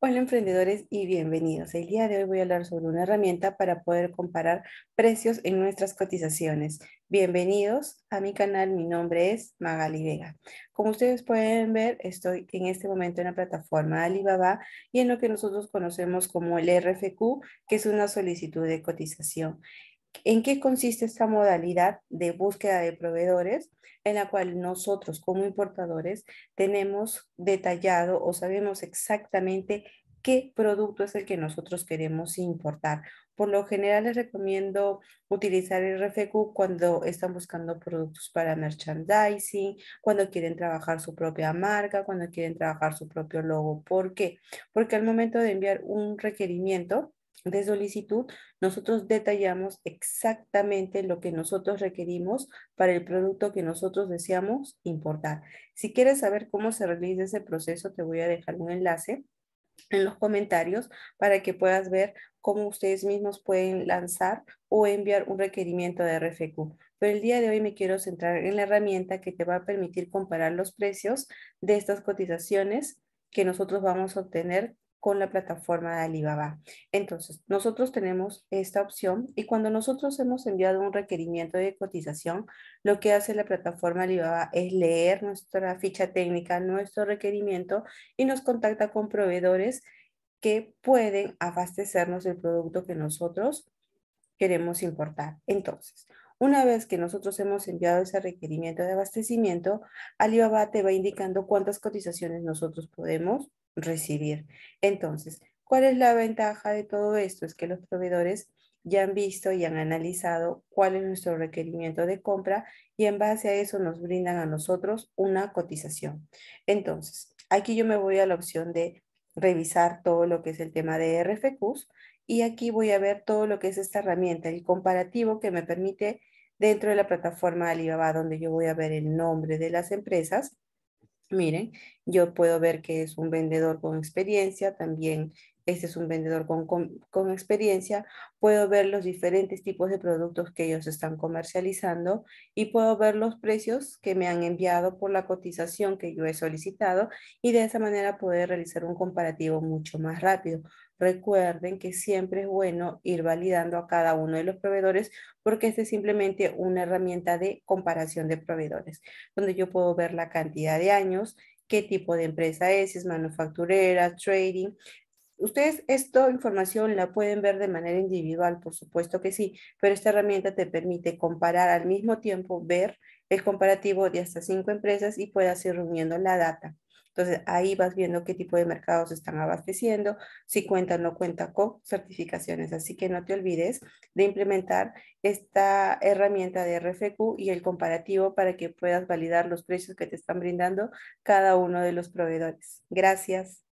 Hola emprendedores y bienvenidos. El día de hoy voy a hablar sobre una herramienta para poder comparar precios en nuestras cotizaciones. Bienvenidos a mi canal, mi nombre es Magali Vega. Como ustedes pueden ver, estoy en este momento en la plataforma Alibaba y en lo que nosotros conocemos como el RFQ, que es una solicitud de cotización. ¿En qué consiste esta modalidad de búsqueda de proveedores en la cual nosotros como importadores tenemos detallado o sabemos exactamente qué producto es el que nosotros queremos importar? Por lo general les recomiendo utilizar el RFQ cuando están buscando productos para merchandising, cuando quieren trabajar su propia marca, cuando quieren trabajar su propio logo. ¿Por qué? Porque al momento de enviar un requerimiento, de solicitud, nosotros detallamos exactamente lo que nosotros requerimos para el producto que nosotros deseamos importar. Si quieres saber cómo se realiza ese proceso, te voy a dejar un enlace en los comentarios para que puedas ver cómo ustedes mismos pueden lanzar o enviar un requerimiento de RFQ. Pero el día de hoy me quiero centrar en la herramienta que te va a permitir comparar los precios de estas cotizaciones que nosotros vamos a obtener con la plataforma de Alibaba. Entonces, nosotros tenemos esta opción y cuando nosotros hemos enviado un requerimiento de cotización, lo que hace la plataforma Alibaba es leer nuestra ficha técnica, nuestro requerimiento y nos contacta con proveedores que pueden abastecernos el producto que nosotros queremos importar. Entonces, una vez que nosotros hemos enviado ese requerimiento de abastecimiento, Alibaba te va indicando cuántas cotizaciones nosotros podemos recibir. Entonces, ¿cuál es la ventaja de todo esto? Es que los proveedores ya han visto y han analizado cuál es nuestro requerimiento de compra y en base a eso nos brindan a nosotros una cotización. Entonces, aquí yo me voy a la opción de revisar todo lo que es el tema de RFQs y aquí voy a ver todo lo que es esta herramienta, el comparativo que me permite dentro de la plataforma Alibaba donde yo voy a ver el nombre de las empresas. Miren, yo puedo ver que es un vendedor con experiencia, también este es un vendedor con, con, experiencia, puedo ver los diferentes tipos de productos que ellos están comercializando y puedo ver los precios que me han enviado por la cotización que yo he solicitado y de esa manera poder realizar un comparativo mucho más rápido. Recuerden que siempre es bueno ir validando a cada uno de los proveedores porque este es simplemente una herramienta de comparación de proveedores, donde yo puedo ver la cantidad de años, qué tipo de empresa es, es manufacturera, trading. Ustedes esta información la pueden ver de manera individual, por supuesto que sí, pero esta herramienta te permite comparar al mismo tiempo, ver el comparativo de hasta cinco empresas y puedas ir reuniendo la data. Entonces, ahí vas viendo qué tipo de mercados están abasteciendo, si cuenta o no cuenta con certificaciones. Así que no te olvides de implementar esta herramienta de RFQ y el comparativo para que puedas validar los precios que te están brindando cada uno de los proveedores. Gracias.